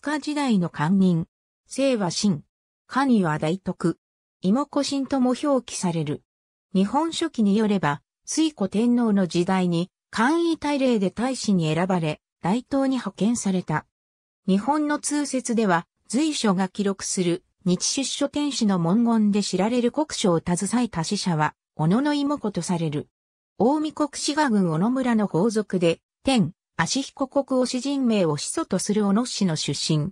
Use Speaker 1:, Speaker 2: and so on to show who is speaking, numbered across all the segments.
Speaker 1: 塚時代の官人。清は神、神は大徳。妹子神とも表記される。日本書紀によれば、水古天皇の時代に、官位大礼で大使に選ばれ、大東に派遣された。日本の通説では、随所が記録する、日出書天使の文言で知られる国書を携えた死者は、小野の妹子とされる。大見国志賀郡小野村の豪族で、天、足彦国推し人名を始祖とする小野氏の出身。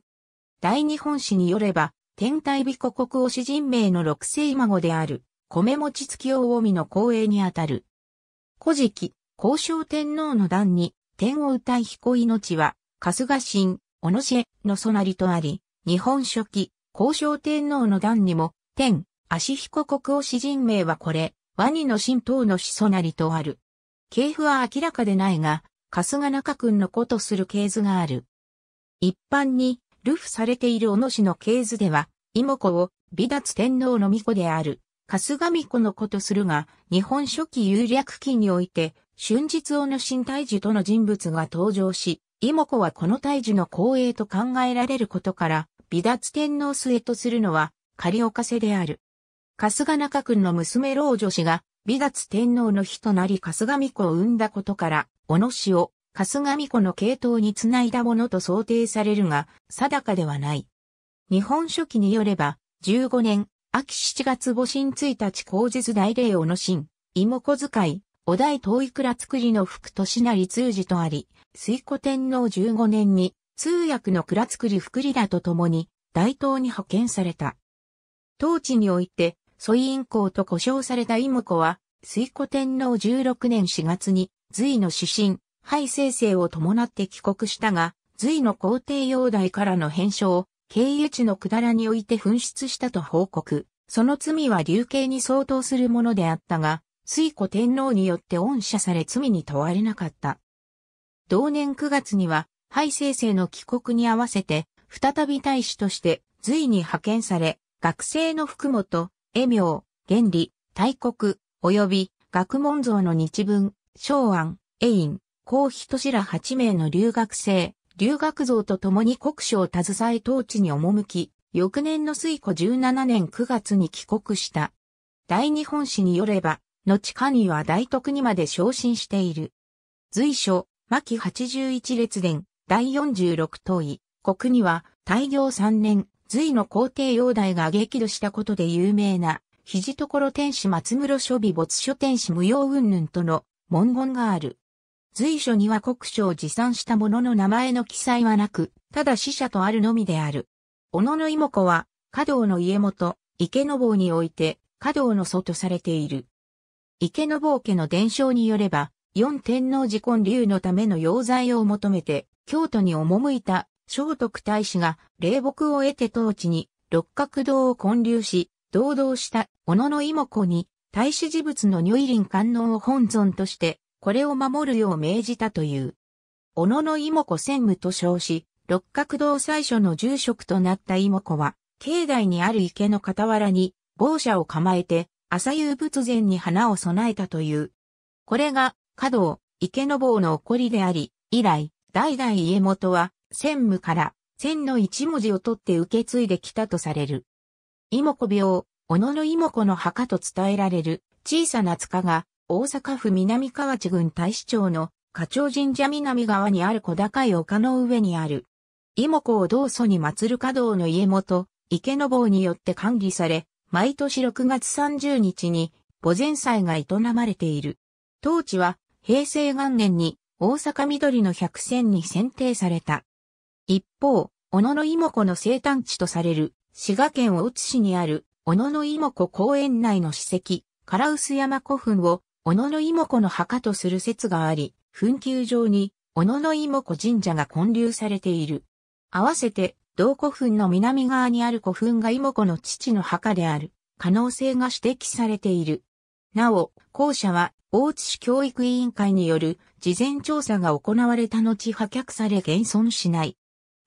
Speaker 1: 大日本史によれば、天体美古国推し人名の六世孫である、米餅月大臣の光栄にあたる。古事記、交渉天皇の段に、天を歌い彦命は、春日神、小野氏のそなりとあり、日本書紀、交渉天皇の段にも、天、足彦国推し人名はこれ、ワニの神道の始祖なりとある。系譜は明らかでないが、春日中君の子とする系図がある。一般に、流布されているおのしの系図では、妹子を、美達天皇の巫女である、春日巫女の子とするが、日本初期有略記において、春日おの新大樹との人物が登場し、妹子はこの大樹の後衛と考えられることから、美達天皇末とするのは、仮おかせである。春日中君の娘老女子が、美達天皇の日となり春日巫女を産んだことから、小野氏を春日子の系統につないだものと想定されるが、定かではない。日本書紀によれば、15年、秋7月母神1日公日大霊小野神、妹子遣い、お代遠い倉作りの福年成通事とあり、水古天皇15年に、通訳の倉作り福利らと共に、大東に派遣された。当地において、蘇院公と呼称された妹子は、水古天皇16年4月に、隋の指針、イ生成を伴って帰国したが、隋の皇帝容体からの返書経由地のくだらにおいて紛失したと報告。その罪は流刑に相当するものであったが、水古天皇によって恩赦され罪に問われなかった。同年9月には、イ生成の帰国に合わせて、再び大使として隋に派遣され、学生の福本、絵名、原理、大国、及び学問像の日文、昭安、永員、高しら8名の留学生、留学像と共に国書を携え当地に赴き、翌年の水戸17年9月に帰国した。大日本史によれば、後下には大徳にまで昇進している。随所、牧81列伝、第46等位、国には、大行3年、随の皇帝容代が激怒したことで有名な、肘所天使松室諸美没書天使無用云々との文言がある。随所には国書を持参した者の名前の記載はなく、ただ死者とあるのみである。小野の妹子は、華道の家元、池の坊において、華道の祖とされている。池の坊家の伝承によれば、四天王寺建立のための要罪を求めて、京都に赴いた聖徳太子が霊木を得て当地に六角堂を建立し、堂々した小野の妹子に大使事物の如意林観音を本尊として、これを守るよう命じたという。小野の妹子専務と称し、六角堂最初の住職となった妹子は、境内にある池の傍らに、豪舎を構えて、朝夕仏前に花を備えたという。これが、華道、池の坊の起こりであり、以来、代々家元は、専務から、千の一文字を取って受け継いできたとされる。妹子病、おの妹子の墓と伝えられる小さな塚が大阪府南河内郡大市町の課長神社南側にある小高い丘の上にある。妹子を同祖に祀る華道の家元、池の坊によって管理され、毎年6月30日に墓前祭が営まれている。当地は平成元年に大阪緑の百選に選定された。一方、小野妹子の生誕地とされる滋賀県大津市にある小野の妹子公園内の史跡、唐臼山古墳を、小野の妹子の墓とする説があり、墳丘上に、小野の妹子神社が建立されている。合わせて、同古墳の南側にある古墳が妹子の父の墓である、可能性が指摘されている。なお、校舎は、大津市教育委員会による事前調査が行われた後破却され現存しない。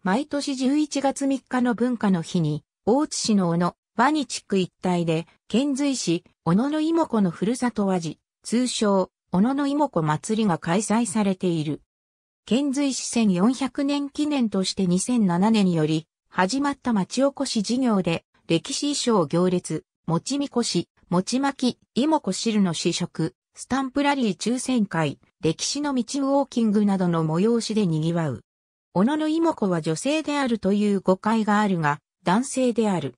Speaker 1: 毎年11月3日の文化の日に、大津市の小野、バニ地区一帯で、遣隋使、小野の妹子のふるさと味、通称、小野の妹子祭りが開催されている。遣隋使1400年記念として2007年により、始まった町おこし事業で、歴史衣装行列、もちみこし、もちき、芋子汁の試食、スタンプラリー抽選会、歴史の道ウォーキングなどの催しで賑わう。小野の妹子は女性であるという誤解があるが、男性である。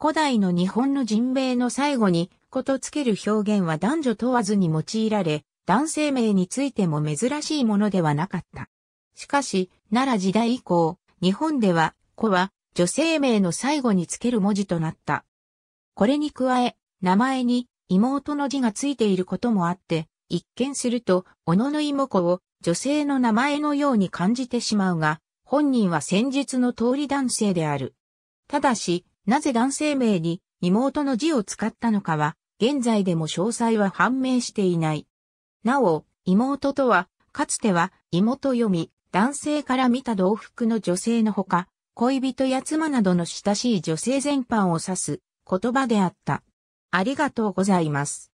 Speaker 1: 古代の日本の人名の最後に、ことつける表現は男女問わずに用いられ、男性名についても珍しいものではなかった。しかし、奈良時代以降、日本では、子は女性名の最後につける文字となった。これに加え、名前に妹の字がついていることもあって、一見すると、小野の妹子を女性の名前のように感じてしまうが、本人は先日の通り男性である。ただし、なぜ男性名に妹の字を使ったのかは、現在でも詳細は判明していない。なお、妹とは、かつては妹読み、男性から見た同服の女性のほか、恋人や妻などの親しい女性全般を指す言葉であった。ありがとうございます。